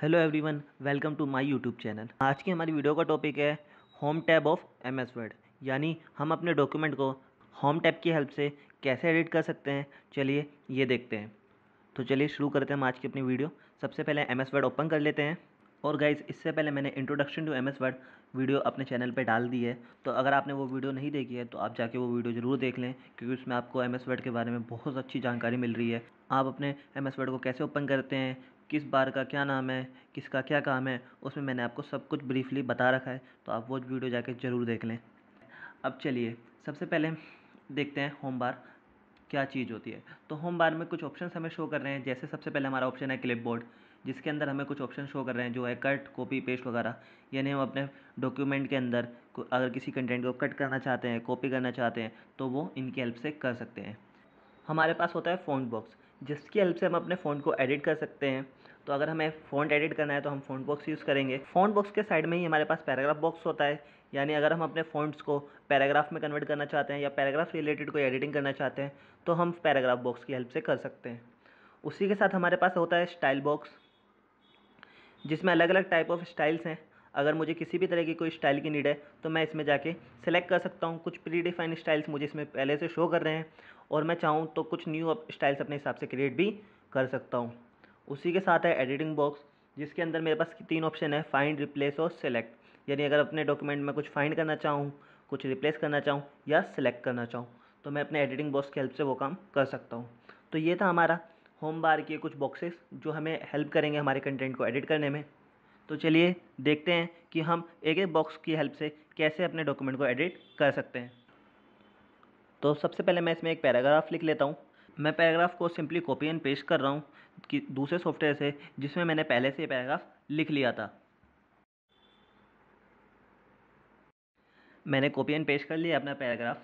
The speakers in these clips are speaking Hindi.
hello everyone welcome to my YouTube channel आज की हमारी वीडियो का टॉपिक है home tab of M S Word यानी हम अपने डॉक्यूमेंट को होम टैब की हेल्प से कैसे एडिट कर सकते हैं चलिए ये देखते हैं तो चलिए शुरू करते हैं हम आज की अपनी वीडियो सबसे पहले एम एस वर्ड ओपन कर लेते हैं और गाइज इससे पहले मैंने introduction to M S Word video अपने चैनल पर डाल दी है तो अगर आपने वो वीडियो नहीं देखी है तो आप जाके वो वीडियो ज़रूर देख लें क्योंकि उसमें आपको एम एस वर्ड के बारे में बहुत अच्छी जानकारी मिल रही है आप अपने एम एस वर्ड को कैसे ओपन करते हैं किस बार का क्या नाम है किसका क्या काम है उसमें मैंने आपको सब कुछ ब्रीफली बता रखा है तो आप वो वीडियो जाके ज़रूर देख लें अब चलिए सबसे पहले देखते हैं होम बार क्या चीज़ होती है तो होम बार में कुछ ऑप्शन हमें शो कर रहे हैं जैसे सबसे पहले हमारा ऑप्शन है क्लिप बोर्ड जिसके अंदर हमें कुछ ऑप्शन शो कर रहे हैं जो है कट कॉपी पेस्ट वगैरह यानी हम अपने डॉक्यूमेंट के अंदर अगर किसी कंटेंट को कट करना चाहते हैं कॉपी करना चाहते हैं तो वो इनकी हेल्प से कर सकते हैं हमारे पास होता है फ़ॉन्ट बॉक्स जिसकी हेल्प से हम अपने फ़ोन को एडिट कर सकते हैं तो अगर हमें फ़ोन एडिट करना है तो हम फोन बॉक्स यूज़ करेंगे फ़ोन बॉक्स के साइड में ही हमारे पास पैराग्राफ बॉक्स होता है यानी अगर हम अपने फोनस को पैराग्राफ में कन्वर्ट करना चाहते हैं या पैराग्राफ रिलेटेड कोई एडिटिंग करना चाहते हैं तो हम पैराग्राफ बॉक्स की हेल्प से कर सकते हैं उसी के साथ हमारे पास होता है स्टाइल बॉक्स जिसमें अलग अलग टाइप ऑफ स्टाइल्स हैं अगर मुझे किसी भी तरह की कोई स्टाइल की नीड है तो मैं इसमें जाके सेलेक्ट कर सकता हूँ कुछ प्री डिफाइंड स्टाइल्स मुझे इसमें पहले से शो कर रहे हैं और मैं चाहूँ तो कुछ न्यू स्टाइल्स अपने हिसाब से क्रिएट भी कर सकता हूँ उसी के साथ है एडिटिंग बॉक्स जिसके अंदर मेरे पास तीन ऑप्शन है फाइंड रिप्लेस और सेलेक्ट यानी अगर अपने डॉक्यूमेंट में कुछ फाइंड करना चाहूँ कुछ रिप्लेस करना चाहूँ या सेलेक्ट करना चाहूँ तो मैं अपने एडिटिंग बॉक्स की हेल्प से वो काम कर सकता हूँ तो ये था हमारा होम बार के कुछ बॉक्सेस जो हमें हेल्प करेंगे हमारे कंटेंट को एडिट करने में तो चलिए देखते हैं कि हम एक एक बॉक्स की हेल्प से कैसे अपने डॉक्यूमेंट को एडिट कर सकते हैं तो सबसे पहले मैं इसमें एक पैराग्राफ लिख लेता हूँ मैं पैराग्राफ को सिंपली कॉपी एंड पेस्ट कर रहा हूँ कि दूसरे सॉफ्टवेयर से जिसमें मैंने पहले से ये पैराग्राफ लिख लिया था मैंने कॉपी एंड पेस्ट कर लिया अपना पैराग्राफ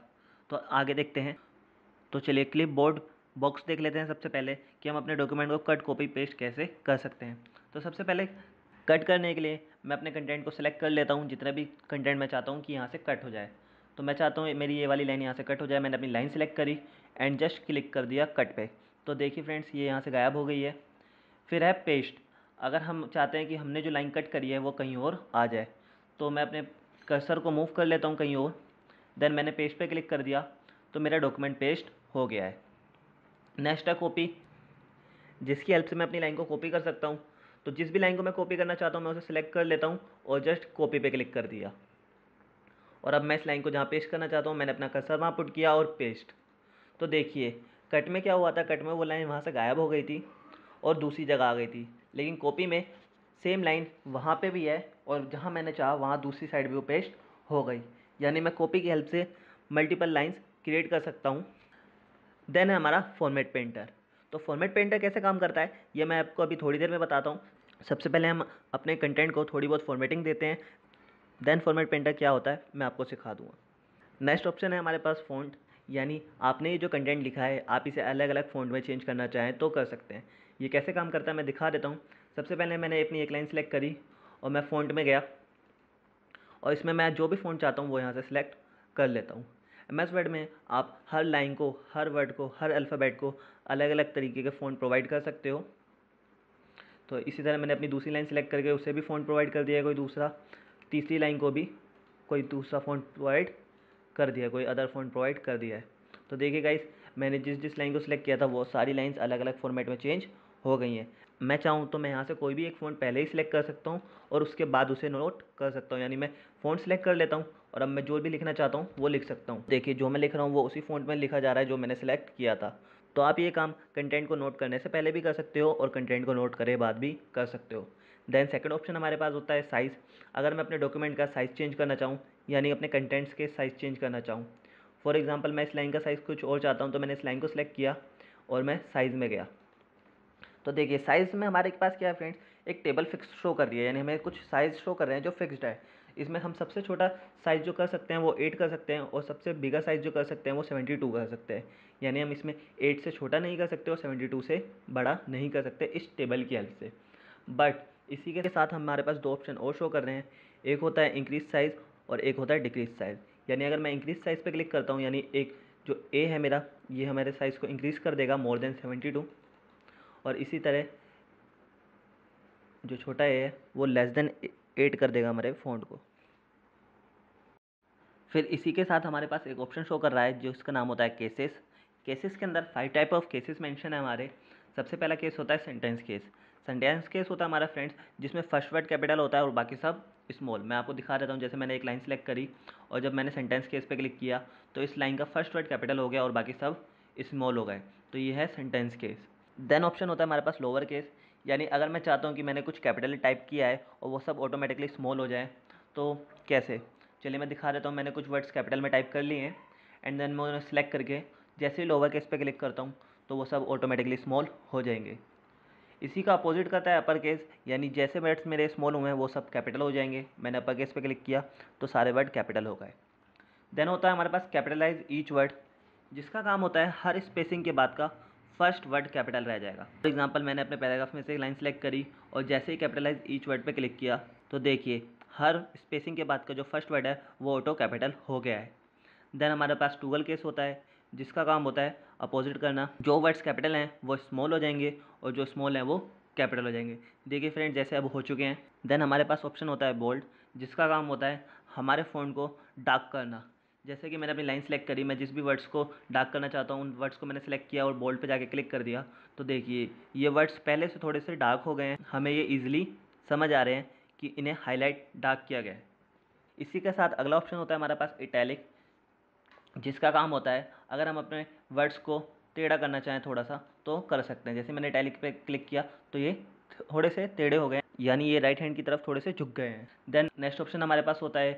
तो आगे देखते हैं तो चलिए क्लिप बोर्ड बॉक्स देख लेते हैं सबसे पहले कि हम अपने डॉक्यूमेंट को कट कॉपी पेस्ट कैसे कर सकते हैं तो सबसे पहले कट करने के लिए मैं अपने कंटेंट को सिलेक्ट कर लेता हूँ जितना भी कंटेंट मैं चाहता हूँ कि यहाँ से कट हो जाए तो मैं चाहता हूँ मेरी ये वाली लाइन यहाँ से कट हो जाए मैंने अपनी लाइन सेलेक्ट करी एंड जस्ट क्लिक कर दिया कट पे तो देखिए फ्रेंड्स ये यहाँ से गायब हो गई है फिर है पेस्ट अगर हम चाहते हैं कि हमने जो लाइन कट करी है वो कहीं और आ जाए तो मैं अपने कर्सर को मूव कर लेता हूँ कहीं और देन मैंने पेस्ट पे क्लिक कर दिया तो मेरा डॉक्यूमेंट पेस्ट हो गया है नेक्स्ट है कॉपी जिसकी हेल्प से मैं अपनी लाइन को कॉपी कर सकता हूँ तो जिस भी लाइन को मैं कॉपी करना चाहता हूँ मैं उसे सिलेक्ट कर लेता हूँ और जस्ट कॉपी पे क्लिक कर दिया और अब मैं इस लाइन को जहाँ पेस्ट करना चाहता हूँ मैंने अपना कसर वहाँ पुट किया और पेस्ट तो देखिए कट में क्या हुआ था कट में वो लाइन वहाँ से गायब हो गई थी और दूसरी जगह आ गई थी लेकिन कॉपी में सेम लाइन वहाँ पर भी है और जहाँ मैंने चाहा वहाँ दूसरी साइड भी वो पेस्ट हो गई यानी मैं कॉपी की हेल्प से मल्टीपल लाइन्स क्रिएट कर सकता हूँ देन है हमारा फॉर्मेट पेंटर तो फॉर्मेट पेंटर कैसे काम करता है ये मैं आपको अभी थोड़ी देर में बताता हूँ सबसे पहले हम अपने कंटेंट को थोड़ी बहुत फॉर्मेटिंग देते हैं देन फॉर्मेट पेंटर क्या होता है मैं आपको सिखा दूँगा नेक्स्ट ऑप्शन है हमारे पास फ़ॉन्ट यानी आपने ये जो कंटेंट लिखा है आप इसे अलग अलग फ़ॉन्ट में चेंज करना चाहें तो कर सकते हैं ये कैसे काम करता है मैं दिखा देता हूँ सबसे पहले मैंने अपनी एक लाइन सेलेक्ट करी और मैं फ़ॉन्ट में गया और इसमें मैं जो भी फ़ॉन्ट चाहता हूँ वो यहाँ से सिलेक्ट कर लेता हूँ एम एस वर्ड में आप हर लाइन को हर वर्ड को हर अल्फ़ाबेट को अलग अलग तरीके के फ़ॉन्ट प्रोवाइड कर सकते हो तो इसी तरह मैंने अपनी दूसरी लाइन सेलेक्ट करके उसे भी फ़ॉन्ट प्रोवाइड कर दिया कोई दूसरा तीसरी लाइन को भी कोई दूसरा फ़ॉन्ट प्रोवाइड कर दिया कोई अदर फ़ॉन्ट प्रोवाइड कर दिया है तो देखिए गाइस मैंने जिस जिस लाइन को सिलेक्ट किया था वो सारी लाइन्स अलग अलग फॉर्मेट में चेंज हो गई हैं मैं चाहूँ तो मैं यहाँ से कोई भी एक फ़ोन पहले ही सिलेक्ट कर सकता हूँ और उसके बाद उसे नोट कर सकता हूँ यानी मैं फ़ोन सिलेक्ट कर लेता हूँ और अब मैं जो भी लिखना चाहता हूँ वो लिख सकता हूँ देखिए जो मैं लिख रहा हूँ वो उसी फ़ॉन्ट में लिखा जा रहा है जो मैंने सेलेक्ट किया था तो आप ये काम कंटेंट को नोट करने से पहले भी कर सकते हो और कंटेंट को नोट करे बाद भी कर सकते हो देन सेकंड ऑप्शन हमारे पास होता है साइज़ अगर मैं अपने डॉक्यूमेंट का साइज़ चेंज करना चाहूँ यानी अपने कंटेंट्स के साइज़ चेंज करना चाहूँ फॉर एग्ज़ाम्पल मैं इस लाइन का साइज़ कुछ और चाहता हूँ तो मैंने इस लाइन को सिलेक्ट किया और मैं साइज़ में गया तो देखिए साइज़ में हमारे पास क्या है फ्रेंड्स एक टेबल फिक्स शो कर रही है यानी हमें कुछ साइज़ शो कर रहे हैं जो फिक्स्ड है इसमें हम सबसे छोटा साइज़ जो कर सकते हैं वो एट कर सकते हैं और सबसे बिगा साइज़ जो कर सकते हैं वो सेवेंटी टू कर सकते हैं यानी हम इसमें एट से छोटा नहीं कर सकते और सेवेंटी टू से बड़ा नहीं कर सकते इस टेबल की हेल्प से बट इसी के साथ हमारे पास दो ऑप्शन और शो कर रहे हैं एक होता है इंक्रीज साइज़ और एक होता है डिक्रीज साइज़ यानी अगर मैं इंक्रीज साइज़ पर क्लिक करता हूँ यानी एक जो ए है मेरा ये हमारे साइज़ को इंक्रीज़ कर देगा मोर देन सेवेंटी टू और इसी तरह जो छोटा ए है वो लेस देन एड कर देगा हमारे फ़ॉन्ट को फिर इसी के साथ हमारे पास एक ऑप्शन शो कर रहा है जो इसका नाम होता है केसेस केसेस के अंदर five type of cases mention है हमारे सबसे पहला केस होता है सेंटेंस केस सेंटेंस केस होता है हमारा फ्रेंड्स जिसमें फर्स्ट वर्ड कैपिटल होता है और बाकी सब स्मॉल मैं आपको दिखा देता हूँ जैसे मैंने एक लाइन सेलेक्ट करी और जब मैंने सेंटेंस केस पे क्लिक किया तो इस लाइन का फर्स्ट वर्ड कैपिटल हो गया और बाकी सब स्मॉल हो गए तो ये है सेंटेंस केस देन ऑप्शन होता है हमारे पास लोअर केस यानी अगर मैं चाहता हूँ कि मैंने कुछ कैपिटल टाइप किया है और वो सब ऑटोमेटिकली स्मॉल हो जाए तो कैसे चलिए मैं दिखा देता हूँ मैंने कुछ वर्ड्स कैपिटल में टाइप कर लिए हैं एंड देन मैं उन्हें सेलेक्ट करके जैसे ही लोअर केस पे क्लिक करता हूँ तो वो सब ऑटोमेटिकली स्मॉल हो जाएंगे इसी का अपोजिट करता है अपर केस यानी जैसे वर्ड्स मेरे स्मॉल हुए हैं वो सब कैपिटल हो जाएंगे मैंने अपर केस पे क्लिक किया तो सारे वर्ड कैपिटल हो गए देन होता है हमारे पास कैपिटलाइज ईच वर्ड जिसका काम होता है हर स्पेसिंग के बाद का फर्स्ट वर्ड कैपिटल रह जाएगा फॉर एग्जाम्पल मैंने अपने पैराग्राफ में से एक लाइन सेलेक्ट करी और जैसे ही कैपिटलाइज ईच वर्ड पर क्लिक किया तो देखिए हर स्पेसिंग के बाद का जो फर्स्ट वर्ड है वो ऑटो कैपिटल हो गया है देन हमारे पास टूगल केस होता है जिसका काम होता है अपोजिट करना जो वर्ड्स कैपिटल हैं वो स्मॉल हो जाएंगे और जो स्मॉल हैं वो कैपिटल हो जाएंगे देखिए फ्रेंड जैसे अब हो चुके हैं देन हमारे पास ऑप्शन होता है बोल्ड जिसका काम होता है हमारे फ़ोन को डार्क करना जैसे कि मैंने अपनी लाइन सेलेक्ट करी मैं जिस भी वर्ड्स को डार्क करना चाहता हूँ उन वर्ड्स को मैंने सेलेक्ट किया और बोल्ड पे जाके क्लिक कर दिया तो देखिए ये वर्ड्स पहले से थोड़े से डार्क हो गए हैं हमें ये इजीली समझ आ रहे हैं कि इन्हें हाईलाइट डार्क किया गया है इसी के साथ अगला ऑप्शन होता है हमारे पास इटैलिक जिसका काम होता है अगर हम अपने वर्ड्स को टेढ़ा करना चाहें थोड़ा सा तो कर सकते हैं जैसे मैंने इटैलिक पर क्लिक किया तो ये थोड़े से टेढ़े हो गए यानी ये राइट हैंड की तरफ थोड़े से झुक गए हैं देन नेक्स्ट ऑप्शन हमारे पास होता है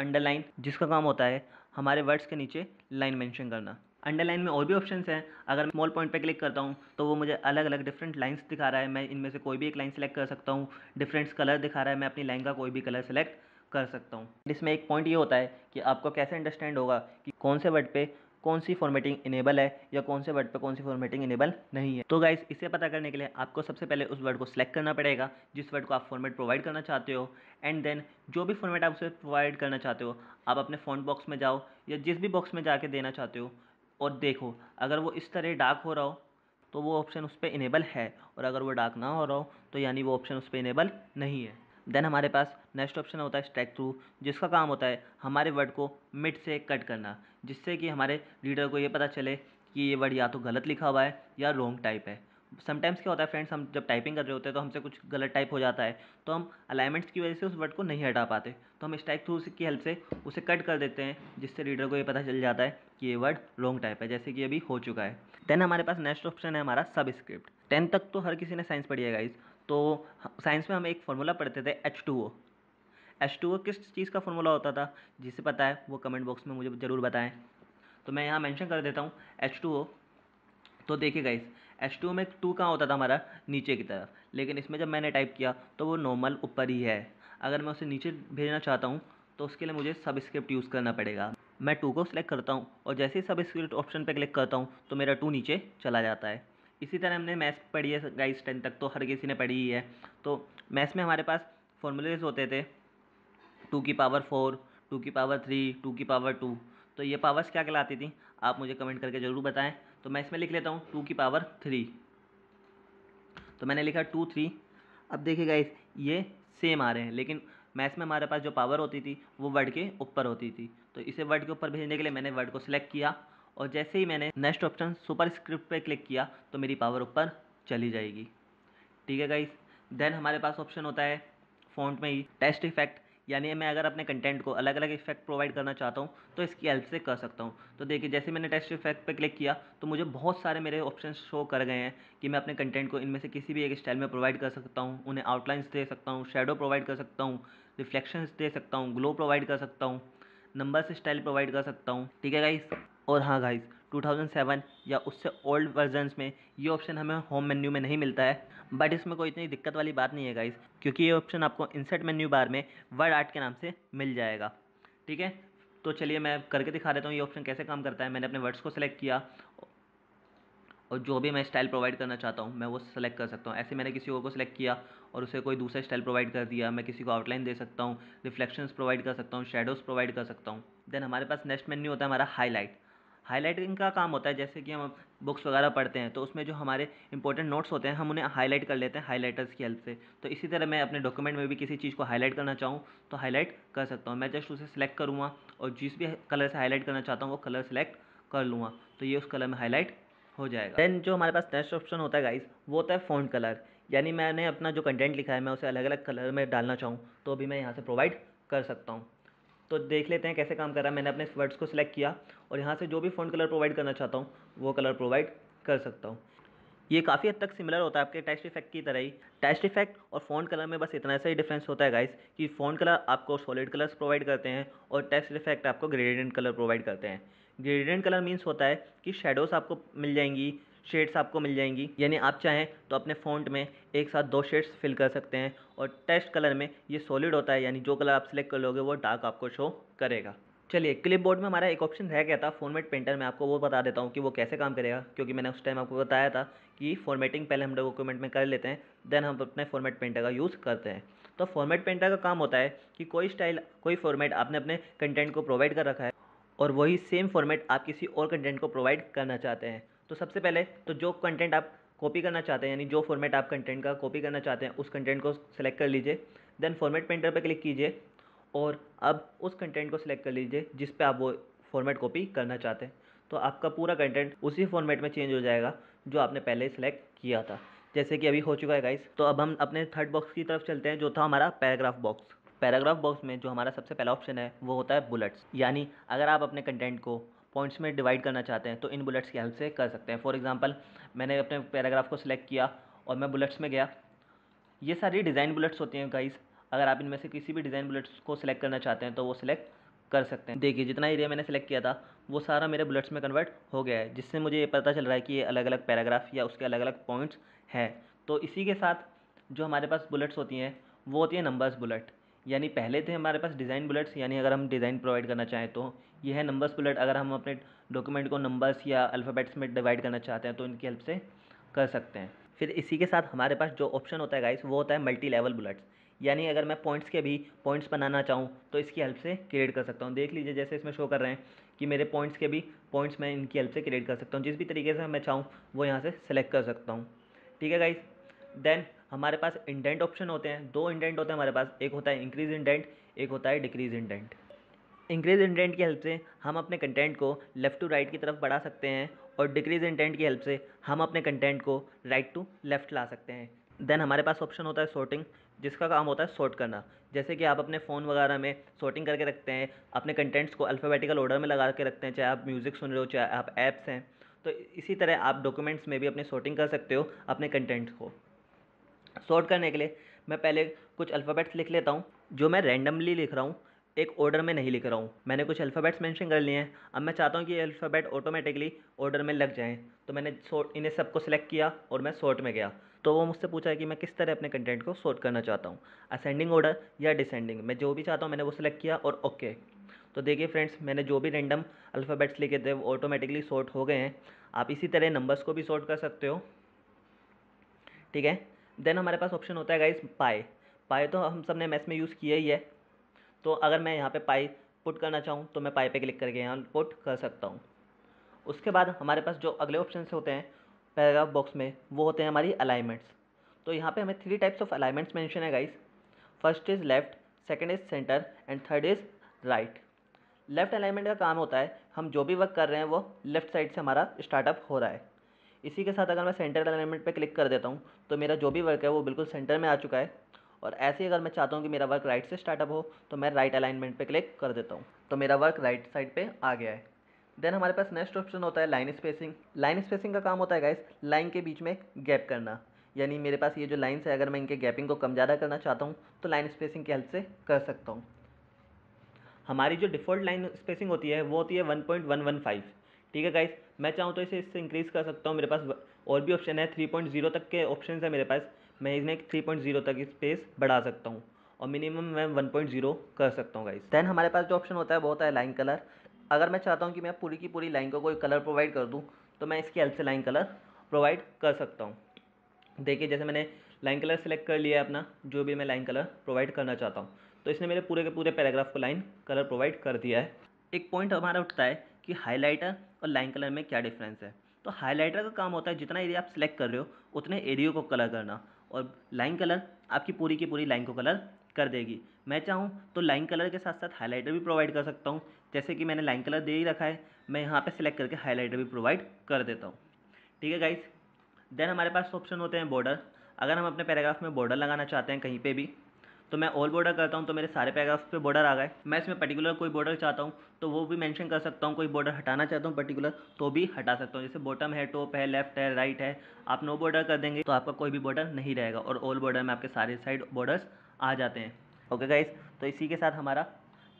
अंडरलाइन जिसका काम होता है हमारे वर्ड्स के नीचे लाइन मेंशन करना अंडरलाइन में और भी ऑप्शंस हैं अगर मैं स्मॉल पॉइंट पे क्लिक करता हूँ तो वो मुझे अलग अलग डिफरेंट लाइंस दिखा रहा है मैं इनमें से कोई भी एक लाइन सेलेक्ट कर सकता हूँ डिफरेंट कलर दिखा रहा है मैं अपनी लाइन का कोई भी कलर सेलेक्ट कर सकता हूँ इसमें एक पॉइंट ये होता है कि आपको कैसे अंडरस्टैंड होगा कि कौन से वर्ड पर कौन सी फॉर्मेटिंग इनेबल है या कौन से वर्ड पर कौन सी फॉर्मेटिंग इनेबल नहीं है तो गाइज इसे पता करने के लिए आपको सबसे पहले उस वर्ड को सिलेक्ट करना पड़ेगा जिस वर्ड को आप फॉर्मेट प्रोवाइड करना चाहते हो एंड देन जो भी फॉर्मेट आप उसे प्रोवाइड करना चाहते हो आप अपने फ़ोन बॉक्स में जाओ या जिस भी बॉक्स में जाके देना चाहते हो और देखो अगर वो इस तरह डार्क हो रहा हो तो वो ऑप्शन उस पर इनेबल है और अगर वो डार्क ना हो रहा हो तो यानी वो ऑप्शन उस पर इनेबल नहीं है देन हमारे पास नेक्स्ट ऑप्शन होता है स्ट्रैक थ्रू जिसका काम होता है हमारे वर्ड को मिड से कट करना जिससे कि हमारे रीडर को ये पता चले कि ये वर्ड या तो गलत लिखा हुआ है या रॉन्ग टाइप है समटाइम्स क्या होता है फ्रेंड्स हम जब टाइपिंग कर रहे होते हैं तो हमसे कुछ गलत टाइप हो जाता है तो हम अलाइनमेंट्स की वजह से उस वर्ड को नहीं हटा पाते तो हम स्ट्राइक थ्रू की हेल्प से उसे कट कर देते हैं जिससे रीडर को ये पता चल जाता है कि ये वर्ड रॉन्ग टाइप है जैसे कि अभी हो चुका है देन हमारे पास नेक्स्ट ऑप्शन है हमारा सब स्क्रिप्ट टेंथ तक तो हर किसी ने साइंस पढ़ी है गाइज तो साइंस में हम एक फार्मूला पढ़ते थे H two O H two O किस चीज़ का फार्मूला होता था जिसे पता है वो कमेंट बॉक्स में मुझे ज़रूर बताएं तो मैं यहाँ मेंशन कर देता हूँ एच टू ओ तो देखिए गाइस एच टू में टू कहाँ होता था हमारा नीचे की तरफ लेकिन इसमें जब मैंने टाइप किया तो वो नॉर्मल ऊपर ही है अगर मैं उसे नीचे भेजना चाहता हूँ तो उसके लिए मुझे सब स्क्रिप्ट यूज़ करना पड़ेगा मैं टू को सिलेक्ट करता हूँ और जैसे ही सब स्क्रिप्ट ऑप्शन पर क्लिक करता हूँ तो मेरा टू नीचे चला जाता है इसी तरह हमने मैथ्स पढ़ी है गाइस टेंथ तक तो हर किसी ने पढ़ी ही है तो मैथ्स में हमारे पास फॉर्मूलेज होते थे टू की पावर फोर टू की पावर थ्री टू की पावर टू तो ये पावर्स क्या कहलाती थी आप मुझे कमेंट करके ज़रूर बताएं तो मैं इसमें लिख लेता हूँ टू की पावर थ्री तो मैंने लिखा टू थ्री अब देखिए गाइस ये सेम आ रहे हैं लेकिन मैथ्स में हमारे पास जो पावर होती थी वो वर्ड के ऊपर होती थी तो इसे वर्ड के ऊपर भेजने के लिए मैंने वर्ड को सिलेक्ट किया और जैसे ही मैंने नेक्स्ट ऑप्शन सुपर स्क्रिप्ट पर क्लिक किया तो मेरी पावर ऊपर चली जाएगी ठीक है गाइस देन हमारे पास ऑप्शन होता है फ़ॉन्ट में ही टेस्ट इफेक्ट यानी मैं अगर अपने कंटेंट को अलग अलग इफेक्ट प्रोवाइड करना चाहता हूँ तो इसकी हेल्प से कर सकता हूँ तो देखिए जैसे मैंने टेस्ट इफेक्ट पे क्लिक किया तो मुझे बहुत सारे मेरे ऑप्शन शो कर गए हैं कि मैं अपने कंटेंट को इनमें से किसी भी एक स्टाइल में प्रोवाइड कर सकता हूँ उन्हें आउटलाइंस दे सकता हूँ शेडो प्रोवाइड कर सकता हूँ रिफ्लेक्शंस दे सकता हूँ ग्लो प्रोवाइड कर सकता हूँ नंबर से स्टाइल प्रोवाइड कर सकता हूँ ठीक है गाइस और हाँ गाइस 2007 या उससे ओल्ड वर्जनस में ये ऑप्शन हमें होम मेन्यू में नहीं मिलता है बट इसमें कोई इतनी दिक्कत वाली बात नहीं है गाइस क्योंकि ये ऑप्शन आपको इंसर्ट मेन्यू बार में वर्ड आर्ट के नाम से मिल जाएगा ठीक है तो चलिए मैं करके दिखा देता हूँ ये ऑप्शन कैसे काम करता है मैंने अपने वर्ड्स को सिलेक्ट किया और जो भी मैं स्टाइल प्रोवाइड करना चाहता हूँ मैं वो सेलेक्ट कर सकता हूँ ऐसे मैंने किसी और को सिलेक्ट किया और उसे कोई दूसरा स्टाइल प्रोवाइड कर दिया मैं किसी को आउटलाइन दे सकता हूँ रिफ्लेक्शंस प्रोवाइड कर सकता हूँ शेडोज़ प्रोवाइड कर सकता हूँ देन हमारे पास नेक्स्ट मेन्यू होता है हमारा हाईलाइट हाईलाइटिंग का काम होता है जैसे कि हम बुक्स वगैरह पढ़ते हैं तो उसमें जो हमारे इंपॉर्टेंट नोट्स होते हैं हम उन्हें हाईलाइट कर लेते हैं हाईलाइटर्स की हेल्प से तो इसी तरह मैं अपने डॉक्यूमेंट में भी किसी चीज़ को हाईलाइट करना चाहूँ तो हाईलाइट कर सकता हूँ मैं जस्ट उसे सिलेक्ट करूँगा और जिस भी कलर से हाईलाइट करना चाहता हूँ वो कलर सेलेक्ट कर लूँगा तो ये उस कलर में हाईलाइट हो जाएगा देन जो हमारे पास नेक्स्ट ऑप्शन होता है गाइस वो होता है फ़ॉन्ट कलर यानी मैंने अपना जो कंटेंट लिखा है मैं उसे अलग अलग कलर में डालना चाहूँ तो अभी मैं यहाँ से प्रोवाइड कर सकता हूँ तो देख लेते हैं कैसे काम कर रहा है मैंने अपने वर्ड्स को सिलेक्ट किया और यहाँ से जो भी फ़ॉन्ट कलर प्रोवाइड करना चाहता हूँ वो कलर प्रोवाइड कर सकता हूँ ये काफ़ी हद तक सिमिलर होता है आपके टेक्स्ट इफेक्ट की तरह ही टेक्स्ट इफेक्ट और फ़ॉन्ट कलर में बस इतना सा ही डिफरेंस होता है गाइस कि फ़ॉन्ट कलर आपको सॉलिड कलर्स प्रोवाइड करते हैं और टेक्स्ट इफेक्ट आपको ग्रेडियंट कलर प्रोवाइड करते हैं ग्रेडियंट कलर मीन्स होता है कि शेडोज़ आपको मिल जाएंगी शेड्स आपको मिल जाएंगी यानी आप चाहें तो अपने फ़ॉन्ट में एक साथ दो शेड्स फिल कर सकते हैं और टेस्ट कलर में ये सॉलिड होता है यानी जो कलर आप सिलेक्ट कर लोगे वो डार्क आपको शो करेगा चलिए क्लिपबोर्ड में हमारा एक ऑप्शन रह गया था फॉर्मेट पेंटर में आपको वो बता देता हूँ कि वो कैसे काम करेगा क्योंकि मैंने उस टाइम आपको बताया था कि फॉर्मेटिंग पहले हम डॉक्यूमेंट में कर लेते हैं देन हम अपने फॉर्मेट पेंटर का यूज़ करते हैं तो फॉर्मेट पेंटर का काम होता है कि कोई स्टाइल कोई फॉर्मेट आपने अपने कंटेंट को प्रोवाइड कर रखा है और वही सेम फॉर्मेट आप किसी और कंटेंट को प्रोवाइड करना चाहते हैं तो सबसे पहले तो जो कंटेंट आप कॉपी करना चाहते हैं यानी जो फॉर्मेट आप कंटेंट का कॉपी करना चाहते हैं उस कंटेंट को सेलेक्ट कर लीजिए देन फॉर्मेट पेंटर पर क्लिक कीजिए और अब उस कंटेंट को सिलेक्ट कर लीजिए जिस पर आप वो फॉर्मेट कॉपी करना चाहते हैं तो आपका पूरा कंटेंट उसी फॉर्मेट में चेंज हो जाएगा जो आपने पहले सेलेक्ट किया था जैसे कि अभी हो चुका है गाइस तो अब हम अपने थर्ड बॉक्स की तरफ चलते हैं जो था हमारा पैराग्राफ बॉक्स पैराग्राफ बॉक्स में जो हमारा सबसे पहला ऑप्शन है वो होता है बुलेट्स यानी अगर आप अपने कंटेंट को पॉइंट्स में डिवाइड करना चाहते हैं तो इन बुलेट्स की हेल्प से कर सकते हैं फॉर एग्जाम्पल मैंने अपने पैराग्राफ को सिलेक्ट किया और मैं बुलेट्स में गया ये सारी डिज़ाइन बुलेट्स होती हैं गाइज अगर आप इनमें से किसी भी डिज़ाइन बुलेट्स को सिलेक्ट करना चाहते हैं तो वो सिलेक्ट कर सकते हैं देखिए जितना एरिया मैंने सेलेक्ट किया था वो सारा मेरे बुलेट्स में कन्वर्ट हो गया है जिससे मुझे ये पता चल रहा है कि ये अलग अलग पैराग्राफ या उसके अलग अलग पॉइंट्स हैं तो इसी के साथ जो हमारे पास बुलेट्स होती हैं वो होती है नंबर्स बुलेट यानी पहले थे हमारे पास डिज़ाइन बुलेट्स यानी अगर हम डिज़ाइन प्रोवाइड करना चाहें तो ये है नंबर्स बुलेट अगर हम अपने डॉक्यूमेंट को नंबर्स या अल्फ़ाबेट्स में डिवाइड करना चाहते हैं तो इनकी हेल्प से कर सकते हैं फिर इसी के साथ हमारे पास जो ऑप्शन होता है गाइस वो होता है मल्टी लेवल बुलेट्स यानी अगर मैं पॉइंट्स के भी पॉइंट्स बनाना चाहूँ तो इसकी हेल्प से क्रिएट कर सकता हूँ देख लीजिए जैसे इसमें शो कर रहे हैं कि मेरे पॉइंट्स के भी पॉइंट्स मैं इनकी हेल्प से क्रिएट कर सकता हूँ जिस भी तरीके से मैं चाहूँ वो यहाँ से सेलेक्ट कर सकता हूँ ठीक है गाइस देन हमारे पास इंडेंट ऑप्शन होते हैं दो इंडेंट होते हैं हमारे पास एक होता है इंक्रीज इंडेंट एक होता है डिक्रीज इंडेंट इंक्रीज इंडेंट की हेल्प से हम अपने कंटेंट को लेफ़्ट टू राइट की तरफ बढ़ा सकते हैं और डिक्रीज इंडेंट की हेल्प से हम अपने कंटेंट को राइट टू लेफ़्ट ला सकते हैं देन हमारे पास ऑप्शन होता है सॉर्टिंग जिसका काम होता है सॉर्ट करना जैसे कि आप अपने फ़ोन वगैरह में सॉर्टिंग करके रखते हैं अपने कंटेंट्स को अल्फ़ाबेटिकल ऑर्डर में लगा के रखते हैं चाहे आप म्यूज़िक सुन रहे हो चाहे आप ऐप्स हैं तो इसी तरह आप डॉक्यूमेंट्स में भी अपने सॉर्टिंग कर सकते हो अपने कंटेंट्स को सॉर्ट करने के लिए मैं पहले कुछ अल्फ़ाबेट्स लिख लेता हूँ जो मैं रैंडमली लिख रहा हूँ एक ऑर्डर में नहीं लिख रहा हूँ मैंने कुछ अल्फ़ाबेट्स मेंशन कर लिए हैं अब मैं चाहता हूँ कि ये अल्फ़ाबेट ऑटोमेटिकली ऑर्डर में लग जाएँ तो मैंने सॉर्ट इन्हें सबको सेलेक्ट किया और मैं सॉर्ट में गया तो वो मुझसे पूछा कि मैं किस तरह अपने कंटेंट को सॉर्ट करना चाहता हूँ असेंडिंग ऑर्डर या डिसेंडिंग मैं जो भी चाहता हूँ मैंने वो सिलेक्ट किया और ओके तो देखिए फ्रेंड्स मैंने जो भी रैंडम अल्फ़ाबेट्स लिखे थे वो ऑटोमेटिकली सॉर्ट हो गए हैं आप इसी तरह नंबर्स को भी सॉर्ट कर सकते हो ठीक है देन हमारे पास ऑप्शन होता है गाइस पाई पाई तो हम सब ने मैथ्स में यूज़ किया ही है तो अगर मैं यहाँ पे पाई पुट करना चाहूँ तो मैं पाई पे क्लिक करके यहाँ पुट कर सकता हूँ उसके बाद हमारे पास जो अगले ऑप्शन होते हैं पैराग्राफ बॉक्स में वो होते हैं हमारी अलाइनमेंट्स तो यहाँ पे हमें three types of alignments mention है guys first is left second is centre and third is right left alignment का काम होता है हम जो भी वर्क कर रहे हैं वो लेफ़्ट साइड से हमारा स्टार्टअप हो रहा है इसी के साथ अगर मैं सेंटर अलाइनमेंट पे क्लिक कर देता हूँ तो मेरा जो भी वर्क है वो बिल्कुल सेंटर में आ चुका है और ऐसे ही अगर मैं चाहता हूँ कि मेरा वर्क राइट से स्टार्टअप हो तो मैं राइट अलाइनमेंट पे क्लिक कर देता हूँ तो मेरा वर्क राइट साइड पे आ गया है देन हमारे पास नेक्स्ट ऑप्शन होता है लाइन स्पेसिंग लाइन स्पेसिंग का काम होता है गाइस लाइन के बीच में गैप करना यानी मेरे पास ये जो लाइन्स है अगर मैं इनके गैपिंग को कम ज़्यादा करना चाहता हूँ तो लाइन स्पेसिंग की हेल्प से कर सकता हूँ हमारी जो डिफ़ॉल्ट लाइन स्पेसिंग होती है वो होती है 1.115 ठीक है गाइस मैं चाहूँ तो इसे इससे इंक्रीज़ कर सकता हूँ मेरे पास और भी ऑप्शन है थ्री पॉइंट जीरो तक के ऑप्शन है मेरे पास मैं इसमें थ्री पॉइंट जीरो तक स्पेस बढ़ा सकता हूँ और मिनिमम मैं वन पॉइंट जीरो कर सकता हूँ गाइस दैन हमारे पास जो ऑप्शन होता है वो होता है लाइन कलर अगर मैं चाहता हूँ कि मैं पूरी की पूरी लाइन को कोई कलर प्रोवाइड कर दूँ तो मैं इसकी हेल्प से लाइन कलर प्रोवाइड कर सकता हूँ देखिए जैसे मैंने लाइन कलर सेलेक्ट कर लिया है अपना जो भी मैं लाइन कलर प्रोवाइड करना चाहता हूँ तो इसने मेरे पूरे के पूरे पैराग्राफ को लाइन कलर प्रोवाइड कर दिया है एक पॉइंट हमारा उठता है कि हाईलाइटर और लाइन कलर में क्या डिफरेंस है तो हाईलाइटर का काम होता है जितना एरिया आप सिलेक्ट कर रहे हो उतने एरिया को कलर करना और लाइन कलर आपकी पूरी की पूरी लाइन को कलर कर देगी मैं चाहूँ तो लाइन कलर के साथ साथ हाईलाइटर भी प्रोवाइड कर सकता हूँ जैसे कि मैंने लाइन कलर दे ही रखा है मैं यहाँ पे सिलेक्ट करके हाईलाइटर भी प्रोवाइड कर देता हूँ ठीक है गाइस देन हमारे पास ऑप्शन होते हैं बॉर्डर अगर हम अपने पैराग्राफ में बॉर्डर लगाना चाहते हैं कहीं पे भी तो मैं ऑल बॉर्डर करता हूँ तो मेरे सारे पैराग्राफ पे बॉर्डर आ गए मैं इसमें पर्टिकुलर कोई बॉर्डर चाहता हूँ तो वो भी मेंशन कर सकता हूँ कोई बॉर्डर हटाना चाहता हूँ पर्टिकुलर तो भी हटा सकता हूँ जैसे बॉटम है टॉप है लेफ्ट है राइट है आप नो बॉर्डर कर देंगे तो आपका कोई भी बॉर्डर नहीं रहेगा और ऑल बॉर्डर में आपके सारे साइड बॉर्डर्स आ जाते हैं ओके गाइज तो इसी के साथ हमारा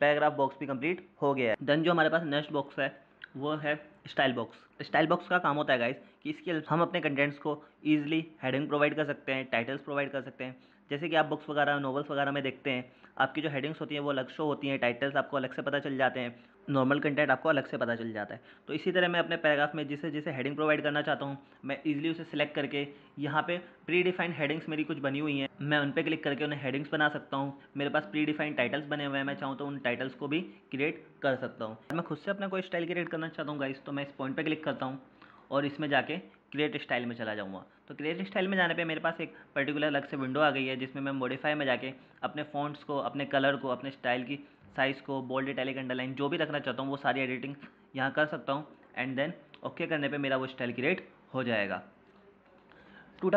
पैराग्राफ बॉक्स भी कंप्लीट हो गया है देन जो हमारे पास नेक्स्ट बॉक्स है वो है स्टाइल बॉक्स स्टाइल बॉक्स का काम होता है गाइज कि इसके हम अपने कंटेंट्स को ईजिली हेडिंग प्रोवाइड कर सकते हैं टाइटल्स प्रोवाइड कर सकते हैं जैसे कि आप बुक्स वगैरह नॉवल्स वगैरह में देखते हैं आपकी जो हेडिंग्स होती हैं वो अलग शो होती हैं टाइटल्स आपको अलग से पता चल जाते हैं नॉर्मल कंटेंट आपको अलग से पता चल जाता है तो इसी तरह मैं अपने पैराग्राफ में जिसे जिसे हेडिंग प्रोवाइड करना चाहता हूँ मैं इजीली उसे सिलेक्ट करके यहाँ पे प्री डिफाइंड हेडिंग्स मेरी कुछ बनी हुई हैं मैं उन पर क्लिक करके उन्हें हेडिंग्स बना सकता हूँ मेरे पास प्री डिफाइंड टाइटल्स बने हुए हैं मैं चाहूँ तो उन टाइटल्स को भी क्रिएट कर सकता हूँ मैं खुद से अपना कोई स्टाइल क्रिएट करना चाहता हूँ गाइस तो मैं इस पॉइंट पर क्लिक करता हूँ और इसमें जाके क्रिएट स्टाइल में चला जाऊँगा तो क्रिएट स्टाइल में जाने पे मेरे पास एक पर्टिकुलर अलग से विंडो आ गई है जिसमें मैं मॉडिफाई में जाके अपने फ़ॉन्ट्स को अपने कलर को अपने स्टाइल की साइज़ को बोल्ड इटैलिक अंडरलाइन जो भी रखना चाहता हूँ वो सारी एडिटिंग यहाँ कर सकता हूँ एंड देन ओके करने पर मेरा वो स्टाइल क्रिएट हो जाएगा टू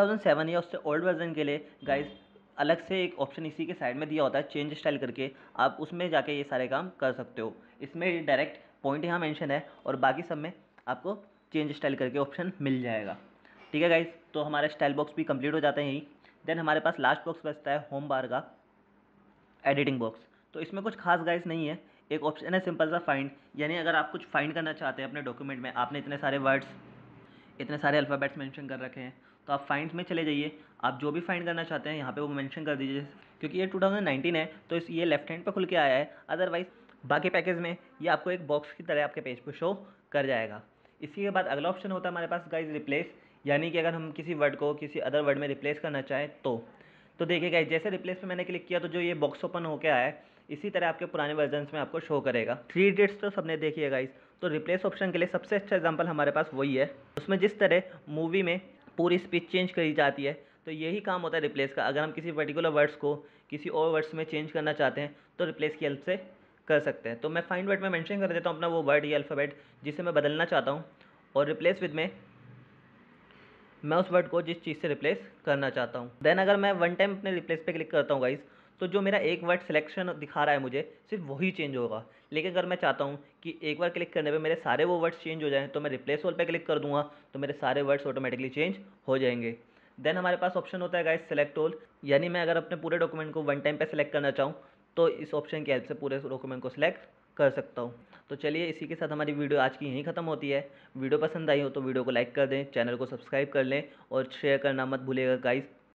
या उससे ओल्ड वर्जन के लिए गाइज अलग से एक ऑप्शन इसी के साइड में दिया होता है चेंज स्टाइल करके आप उसमें जाके ये सारे काम कर सकते हो इसमें डायरेक्ट पॉइंट यहाँ मेंशन है और बाकी सब में आपको चेंज स्टाइल करके ऑप्शन मिल जाएगा ठीक है गाइज तो हमारा स्टाइल बॉक्स भी कंप्लीट हो जाते हैं यही देन हमारे पास लास्ट बॉक्स बचता है होम बार का एडिटिंग बॉक्स तो इसमें कुछ खास गाइज नहीं है एक ऑप्शन है सिंपल सा फाइंड यानी अगर आप कुछ फाइंड करना चाहते हैं अपने डॉक्यूमेंट में आपने इतने सारे वर्ड्स इतने सारे अल्फ़ाबेट्स मेंशन कर रखे हैं तो आप फाइंड में चले जाइए आप जो भी फाइंड करना चाहते हैं यहाँ पे वो मेंशन कर दीजिए क्योंकि ये 2019 है तो इस ये लेफ्ट हैंड पर खुल के आया है अदरवाइज बाकी पैकेज में ये आपको एक बॉक्स की तरह आपके पेज पर पे शो कर जाएगा इसी के बाद अगला ऑप्शन होता है हमारे पास गाइज रिप्लेस यानी कि अगर हम किसी वर्ड को किसी अदर वर्ड में रिप्लेस करना चाहें तो तो देखिए गाइज जैसे रिप्लेस पे मैंने क्लिक किया तो जो ये बॉक्स ओपन होकर आया है इसी तरह आपके पुराने वर्जन में आपको शो करेगा थ्री इडियट्स तो सबने देखी है गाइज तो रिप्लेस ऑप्शन के लिए सबसे अच्छा एग्जाम्पल हमारे पास वही है उसमें जिस तरह मूवी में पूरी स्पीच चेंज करी जाती है तो यही काम होता है रिप्लेस का अगर हम किसी पर्टिकुलर वर्ड्स को किसी और वर्ड्स में चेंज करना चाहते हैं तो रिप्लेस की हेल्प से कर सकते हैं तो मैं फाइंड वर्ड में मैंशन कर देता हूँ अपना वो वर्ड या अल्फ़ाबेट जिसे मैं बदलना चाहता हूँ और रिप्लेस विद में मैं उस वर्ड को जिस चीज़ से रिप्लेस करना चाहता हूँ देन अगर मैं वन टाइम अपने रिप्लेस पे क्लिक करता हूँ गाइज़ तो जो मेरा एक वर्ड सिलेक्शन दिखा रहा है मुझे सिर्फ वही चेंज होगा लेकिन अगर मैं चाहता हूँ कि एक बार क्लिक करने पे मेरे सारे वो वर्ड्स चेंज हो जाएँ तो मैं रिप्लेस वॉल पे क्लिक कर दूँगा तो मेरे सारे वर्ड्स ऑटोमेटिकली चेंज हो जाएंगे देन हमारे पास ऑप्शन होता है गाइस सेलेक्ट ऑल यानी मैं अगर अपने पूरे डॉक्यूमेंट को वन टाइम पर सेलेक्ट करना चाहूँ तो इस ऑप्शन की हेल्प से पूरे डॉक्यूमेंट को सिलेक्ट कर सकता हूँ तो चलिए इसी के साथ हमारी वीडियो आज की यहीं ख़त्म होती है वीडियो पसंद आई हो तो वीडियो को लाइक कर दें चैनल को सब्सक्राइब कर लें और शेयर करना मत भूलिएगा गाइस